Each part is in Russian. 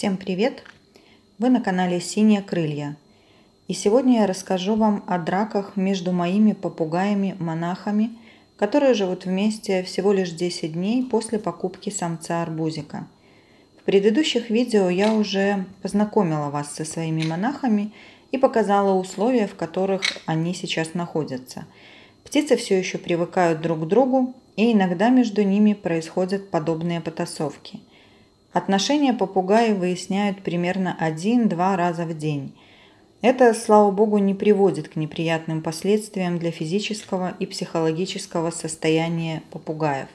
Всем привет! Вы на канале «Синие крылья». И сегодня я расскажу вам о драках между моими попугаями-монахами, которые живут вместе всего лишь 10 дней после покупки самца арбузика. В предыдущих видео я уже познакомила вас со своими монахами и показала условия, в которых они сейчас находятся. Птицы все еще привыкают друг к другу, и иногда между ними происходят подобные потасовки – Отношения попугаи выясняют примерно один-два раза в день. Это, слава богу, не приводит к неприятным последствиям для физического и психологического состояния попугаев.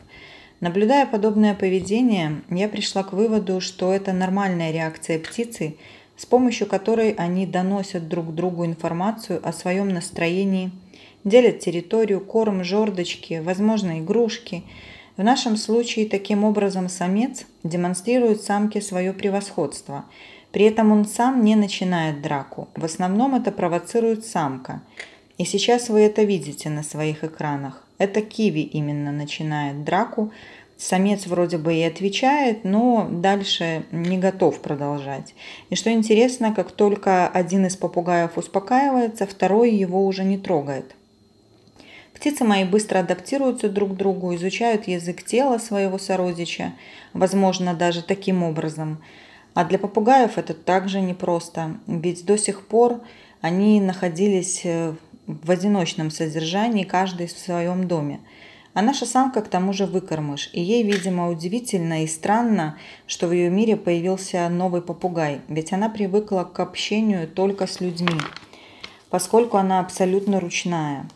Наблюдая подобное поведение, я пришла к выводу, что это нормальная реакция птицы, с помощью которой они доносят друг другу информацию о своем настроении, делят территорию, корм, жердочки, возможно, игрушки – в нашем случае таким образом самец демонстрирует самке свое превосходство. При этом он сам не начинает драку. В основном это провоцирует самка. И сейчас вы это видите на своих экранах. Это киви именно начинает драку. Самец вроде бы и отвечает, но дальше не готов продолжать. И что интересно, как только один из попугаев успокаивается, второй его уже не трогает. Птицы мои быстро адаптируются друг к другу, изучают язык тела своего сородича, возможно, даже таким образом. А для попугаев это также непросто, ведь до сих пор они находились э, в одиночном содержании, каждый в своем доме. А наша самка к тому же выкормыш, и ей, видимо, удивительно и странно, что в ее мире появился новый попугай, ведь она привыкла к общению только с людьми, поскольку она абсолютно ручная.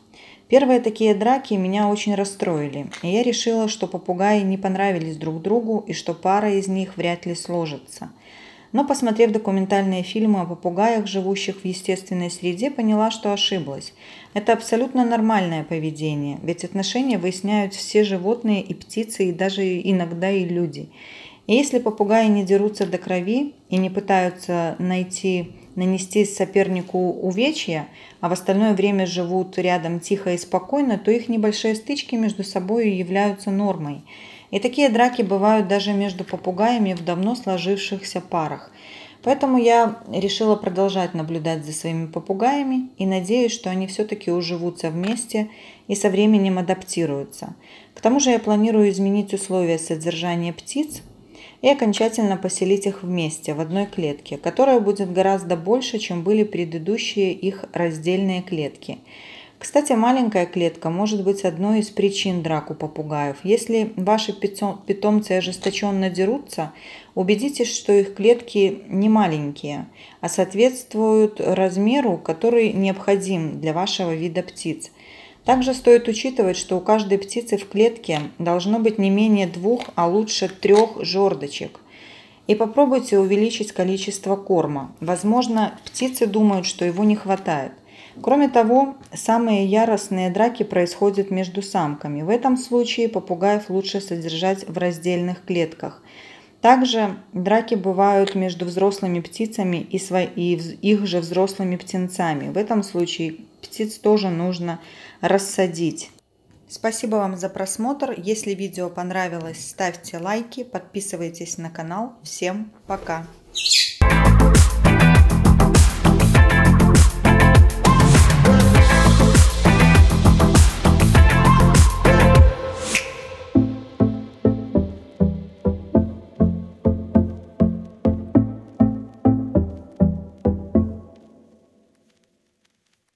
Первые такие драки меня очень расстроили, и я решила, что попугаи не понравились друг другу и что пара из них вряд ли сложится. Но посмотрев документальные фильмы о попугаях, живущих в естественной среде, поняла, что ошиблась. Это абсолютно нормальное поведение, ведь отношения выясняют все животные и птицы, и даже иногда и люди. И если попугаи не дерутся до крови и не пытаются найти нанести сопернику увечья, а в остальное время живут рядом тихо и спокойно, то их небольшие стычки между собой являются нормой. И такие драки бывают даже между попугаями в давно сложившихся парах. Поэтому я решила продолжать наблюдать за своими попугаями и надеюсь, что они все-таки уживутся вместе и со временем адаптируются. К тому же я планирую изменить условия содержания птиц, и окончательно поселить их вместе, в одной клетке, которая будет гораздо больше, чем были предыдущие их раздельные клетки. Кстати, маленькая клетка может быть одной из причин драку попугаев. Если ваши питомцы ожесточенно дерутся, убедитесь, что их клетки не маленькие, а соответствуют размеру, который необходим для вашего вида птиц. Также стоит учитывать, что у каждой птицы в клетке должно быть не менее двух, а лучше трех жердочек. И попробуйте увеличить количество корма. Возможно, птицы думают, что его не хватает. Кроме того, самые яростные драки происходят между самками. В этом случае попугаев лучше содержать в раздельных клетках. Также драки бывают между взрослыми птицами и, свои, и их же взрослыми птенцами. В этом случае птиц тоже нужно рассадить. Спасибо вам за просмотр. Если видео понравилось, ставьте лайки, подписывайтесь на канал. Всем пока!